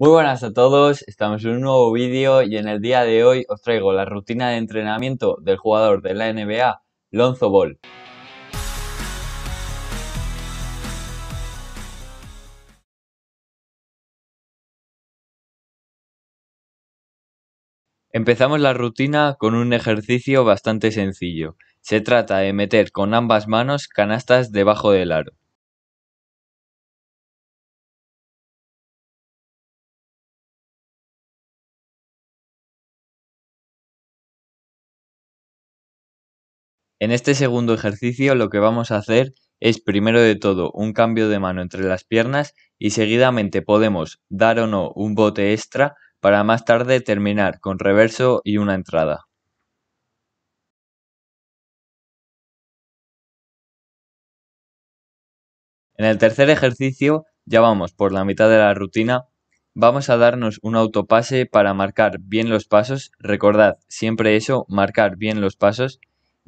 Muy buenas a todos, estamos en un nuevo vídeo y en el día de hoy os traigo la rutina de entrenamiento del jugador de la NBA, Lonzo Ball. Empezamos la rutina con un ejercicio bastante sencillo. Se trata de meter con ambas manos canastas debajo del aro. En este segundo ejercicio lo que vamos a hacer es primero de todo un cambio de mano entre las piernas y seguidamente podemos dar o no un bote extra para más tarde terminar con reverso y una entrada. En el tercer ejercicio, ya vamos por la mitad de la rutina, vamos a darnos un autopase para marcar bien los pasos, recordad siempre eso, marcar bien los pasos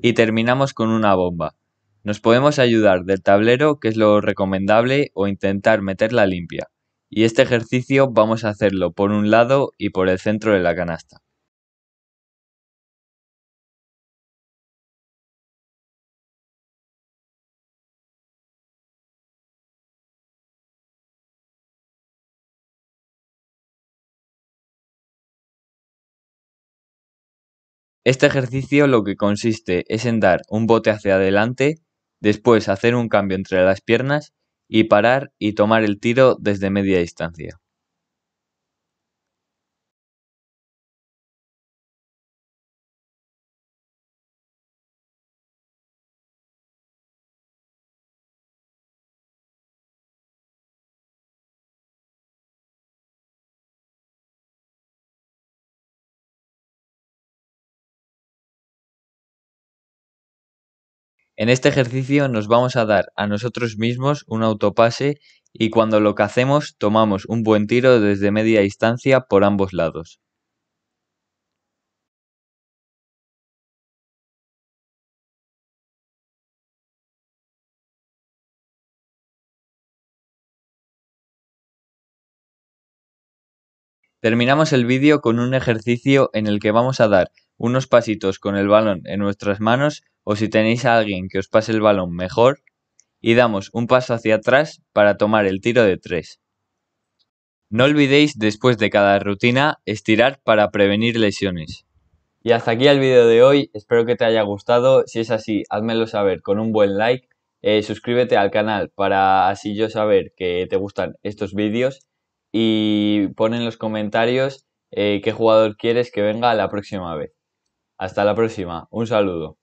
y terminamos con una bomba. Nos podemos ayudar del tablero, que es lo recomendable, o intentar meterla limpia. Y este ejercicio vamos a hacerlo por un lado y por el centro de la canasta. Este ejercicio lo que consiste es en dar un bote hacia adelante, después hacer un cambio entre las piernas y parar y tomar el tiro desde media distancia. En este ejercicio nos vamos a dar a nosotros mismos un autopase y cuando lo que hacemos tomamos un buen tiro desde media distancia por ambos lados. Terminamos el vídeo con un ejercicio en el que vamos a dar unos pasitos con el balón en nuestras manos o si tenéis a alguien que os pase el balón mejor y damos un paso hacia atrás para tomar el tiro de tres. No olvidéis después de cada rutina estirar para prevenir lesiones. Y hasta aquí el vídeo de hoy, espero que te haya gustado, si es así házmelo saber con un buen like, eh, suscríbete al canal para así yo saber que te gustan estos vídeos y pon en los comentarios eh, qué jugador quieres que venga la próxima vez. Hasta la próxima. Un saludo.